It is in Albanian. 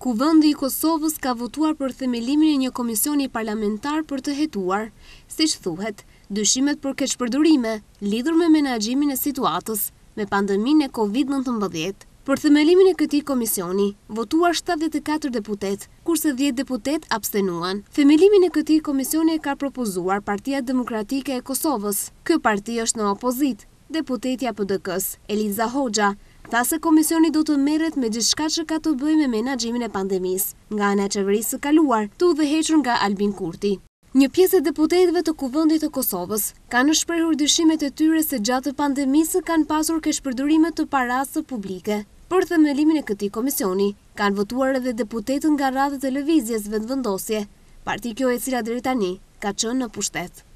Kuvëndi i Kosovës ka votuar për themelimin e një komisioni parlamentar për të hetuar, si që thuhet, dëshimet për keqëpërdurime lidur me menajimin e situatës me pandemin e Covid-19. Për themelimin e këti komisioni, votuar 74 deputet, kurse 10 deputet abstenuan. Themelimin e këti komisioni e ka propozuar Partia Demokratike e Kosovës. Kjo parti është në opozit, deputetja pdk Eliza Hoxha, tha se komisioni do të meret me gjithka që ka të bëj me menagjimin e pandemis, nga e qeverisë kaluar, tu dhe hequn nga Albin Kurti. Një pjesë e deputetve të kuvëndit të Kosovës kanë shprehur dyshimet e tyre se gjatë pandemisë kanë pasur këshpërdurimet të parasë publike. Për themelimin e këti komisioni, kanë votuar edhe deputetën nga radhe televizjes vendvëndosje, parti kjo e cila dretani ka qënë në pushtetë.